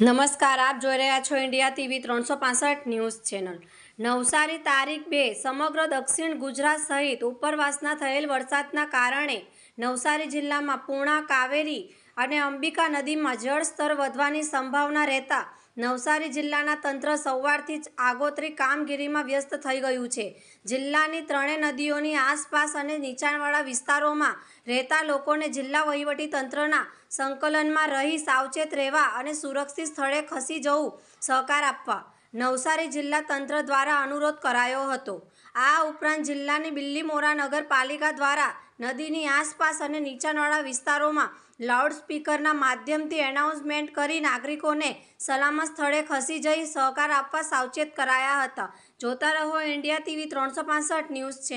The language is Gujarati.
નમસ્કાર આપ જોઈ રહ્યા છો ઇન્ડિયા ટીવી ત્રણસો પાસઠ ન્યૂઝ ચેનલ નવસારી તારીખ બે સમગ્ર દક્ષિણ ગુજરાત સહિત ઉપરવાસના થયેલ વરસાદના કારણે નવસારી જિલ્લામાં પૂર્ણા કાવેરી અને અંબિકા નદીમાં જળસ્તર વધવાની સંભાવના રહેતા નવસારી જિલ્લાના તંત્ર સવારથી જ આગોતરી કામગીરીમાં વ્યસ્ત થઈ ગયું છે જિલ્લાની ત્રણેય નદીઓની આસપાસ અને નીચાણવાળા વિસ્તારોમાં રહેતા લોકોને જિલ્લા વહીવટી તંત્રના સંકલનમાં રહી સાવચેત રહેવા અને સુરક્ષિત સ્થળે ખસી જવું સહકાર આપવા નવસારી જિલ્લા તંત્ર દ્વારા અનુરોધ કરાયો હતો આ ઉપરાંત જિલ્લાની બિલ્લીમોરા નગરપાલિકા દ્વારા નદીની આસપાસ અને નીચાણવાળા વિસ્તારોમાં લાઉડસ્પીકરના માધ્યમથી એનાઉન્સમેન્ટ કરી નાગરિકોને સલામત સ્થળે ખસી જઈ સહકાર આપવા સાવચેત કરાયા હતા જોતા રહો ઇન્ડિયા ટીવી ત્રણસો ન્યૂઝ છે